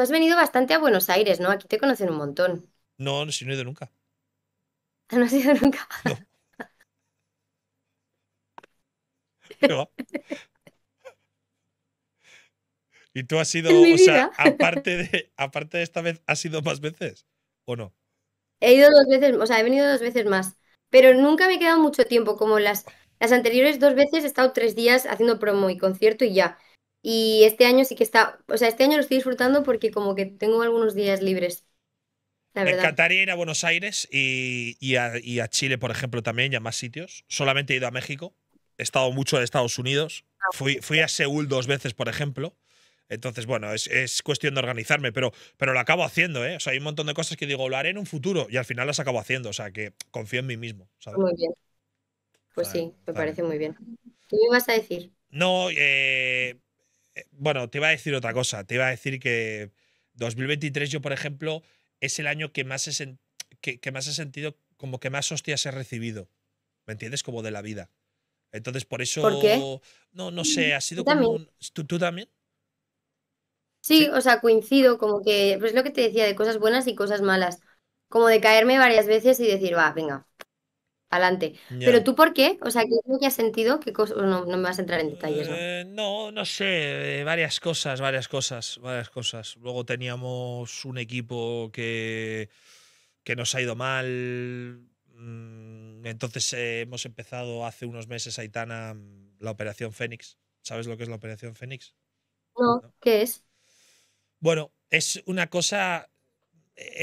has venido bastante a Buenos Aires, ¿no? Aquí te conocen un montón. No, si no he ido nunca. Ah, no has ido nunca. ¿Y tú has ido, o sea, aparte de, aparte de esta vez, has ido más veces o no? He ido dos veces, o sea, he venido dos veces más, pero nunca me he quedado mucho tiempo, como las, las anteriores dos veces he estado tres días haciendo promo y concierto y ya. Y este año sí que está, o sea, este año lo estoy disfrutando porque como que tengo algunos días libres. La Me encantaría ir a Buenos Aires y, y, a, Chile, por ejemplo, también y a más sitios. Solamente he ido a México, he estado mucho en Estados Unidos, ah, fui, fui a Seúl dos veces, por ejemplo. Entonces, bueno, es, es, cuestión de organizarme, pero, pero lo acabo haciendo, ¿eh? O sea, hay un montón de cosas que digo, lo haré en un futuro y al final las acabo haciendo, o sea, que confío en mí mismo. Muy bien. Pues sí, me parece muy bien. ¿Qué me vas a decir? No, eh, bueno, te iba a decir otra cosa. Te iba a decir que 2023 yo, por ejemplo, es el año que más he, que, más he sentido, como que más hostias he recibido. ¿Me entiendes? Como de la vida. Entonces, por eso... No, no sé, ha sido como un, ¿tú, también? Sí, o sea, coincido, como que, pues lo que te decía, de cosas buenas y cosas malas. Como de caerme varias veces y decir, va, venga, adelante. Pero tú, ¿por qué? O sea, ¿qué es que has sentido? no, me vas a entrar en detalles. ¿no? Eh, no, no, sé. Eh, varias cosas, varias cosas, varias cosas. Luego teníamos un equipo que, que nos ha ido mal. Mm, entonces eh, hemos empezado hace unos meses, A Aitana, la Operación Fénix. ¿Sabes lo que es la Operación Fénix? ¿no? ¿qué es? Bueno, es una cosa.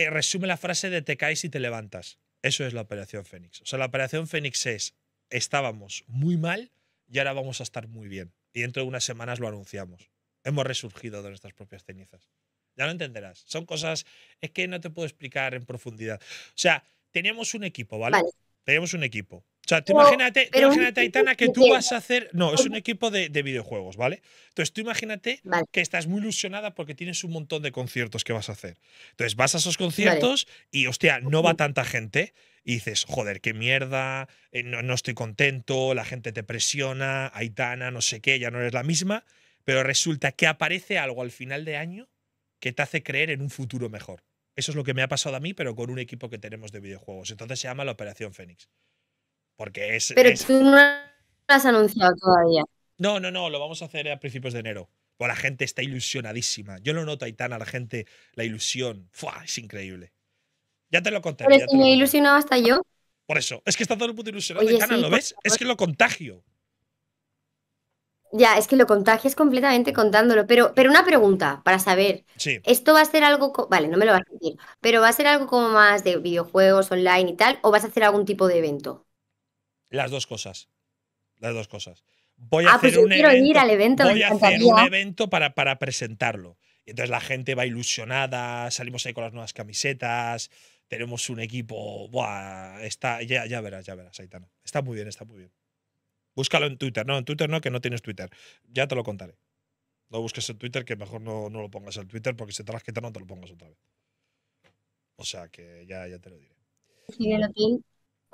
resume la frase de te caes y te levantas. Eso es la operación Fénix. O sea, la operación Fénix es, estábamos muy mal y ahora vamos a estar muy bien. Y dentro de unas semanas lo anunciamos. Hemos resurgido de nuestras propias cenizas. Ya lo entenderás. Son cosas, es que no te puedo explicar en profundidad. O sea, teníamos un equipo, ¿vale? vale. Teníamos un equipo o sea, imagínate, Aitana, que tú vas a hacer. No, es un equipo de, videojuegos, ¿vale? Entonces tú imagínate que estás muy ilusionada porque tienes un montón de conciertos que vas a hacer. Entonces vas a esos conciertos y, hostia, no va tanta gente. Y dices, joder, qué mierda, eh, no, no estoy contento, la gente te presiona, Aitana, no sé qué, ya no eres la misma. Pero resulta que aparece algo al final de año que te hace creer en un futuro mejor. Eso es lo que me ha pasado a mí, pero con un equipo que tenemos de videojuegos. Entonces se llama la Operación Fénix. Porque es. Pero tú no has anunciado todavía. No, no, no, lo vamos a hacer a principios de enero. o la gente está ilusionadísima. Yo lo noto, Aitana, la gente, la ilusión. ¡Fua! Es increíble. Ya te lo conté. Pero si me he ilusionado hasta yo. Por eso. Es que está todo el puto ilusionado. ¿lo ves? Es que lo contagio. Ya, es que lo contagias completamente contándolo. Pero, pero una pregunta para saber. Sí. ¿Esto va a ser algo. Vale, no me lo vas a decir. Pero ¿va a ser algo como más de videojuegos online y tal? ¿O vas a hacer algún tipo de evento? Las dos cosas. Las dos cosas. Voy a ah, hacer pues un evento, ir al evento. Voy a hacer un evento para, para presentarlo. entonces la gente va ilusionada, salimos ahí con las nuevas camisetas, tenemos un equipo. Buah, está, ya, ya verás, ya verás, Aitana. Está muy bien, está muy bien. Búscalo en Twitter. No, en Twitter no, que no tienes Twitter. Ya te lo contaré. No busques en Twitter, que mejor no, no lo pongas en Twitter, porque si te lo has no te lo pongas otra vez. O sea que ya, te lo diré. Pues sí,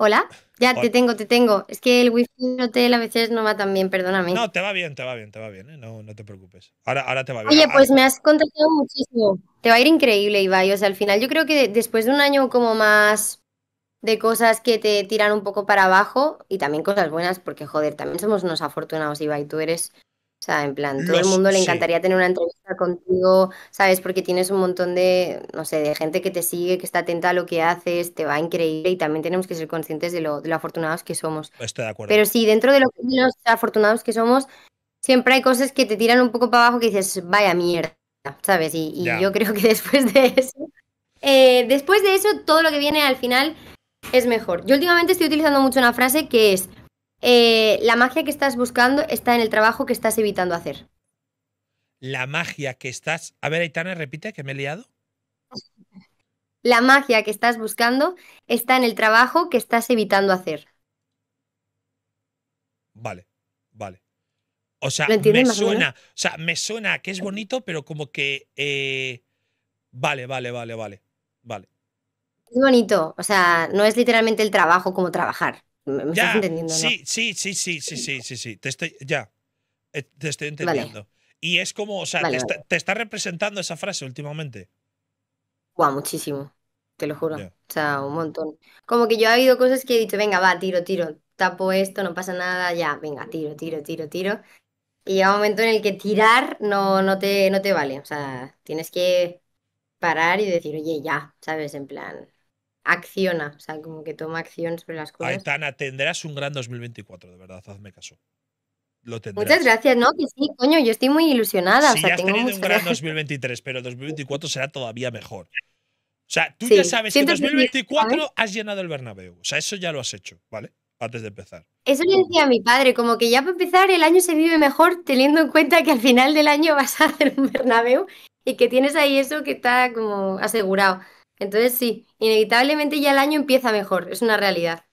Hola, ya te tengo, te tengo. Es que el wifi no hotel a veces no va tan bien, perdóname. No, te va bien, te va bien, te va bien, ¿eh? no, no te preocupes. Ahora, te va bien. Oye, ah, pues me has contactado muchísimo. Te va a ir increíble, Ibai. O sea, al final yo creo que después de un año como más de cosas que te tiran un poco para abajo y también cosas buenas, porque joder, también somos unos afortunados, Ibai. Tú eres o sea, en plan, todo el mundo le encantaría tener una entrevista contigo, ¿sabes? Porque tienes un montón de, no sé, de gente que te sigue, que está atenta a lo que haces, te va increíble y también tenemos que ser conscientes de lo, afortunados que somos. Estoy de acuerdo. Pero sí, dentro de, lo, los afortunados que somos, siempre hay cosas que te tiran un poco para abajo que dices, vaya mierda, ¿sabes? Y, yo creo que después de eso, eh, después de eso, todo lo que viene al final es mejor. Yo últimamente estoy utilizando mucho una frase que es, eh, la magia que estás buscando está en el trabajo que estás evitando hacer. La magia que estás. A ver, Aitana, repite que me he liado. La magia que estás buscando está en el trabajo que estás evitando hacer. Vale, vale. O sea, me suena, o, sea, me suena que es bonito, pero como que. Eh, vale, vale, vale, vale. Vale. Es bonito. O sea, no es literalmente el trabajo como trabajar ya, entendiendo? Sí, sí, sí, sí, sí, sí, sí, sí, Te estoy, ya. Eh, te estoy entendiendo. Y es como, o sea, te, Está, representando esa frase últimamente. Guau, muchísimo. Te lo juro. O sea, un montón. Como que yo he habido cosas que he dicho, venga, va, tiro, tiro, tapo esto, no pasa nada, ya, venga, tiro, tiro, tiro, tiro. Y llega un momento en el que tirar no, no, te, no te vale. O sea, tienes que parar y decir, oye, ya, ¿sabes? En plan, acciona, o sea, como que toma acciones sobre las cosas. Aitana, tendrás un gran 2024, de verdad, hazme caso. Lo tendrás. Muchas gracias, no, que sí, coño, yo estoy muy ilusionada. Sí, has tenido un gran 2023, pero el 2024 será todavía mejor. O sea, tú ya sabes que en 2024 has llenado el Bernabéu. O sea, eso ya lo has hecho, ¿vale? Antes de empezar. Eso le decía a mi padre, como que ya para empezar el año se vive mejor teniendo en cuenta que al final del año vas a hacer un Bernabéu y que tienes ahí eso que está como asegurado. Entonces sí, inevitablemente ya el año empieza mejor, es una realidad.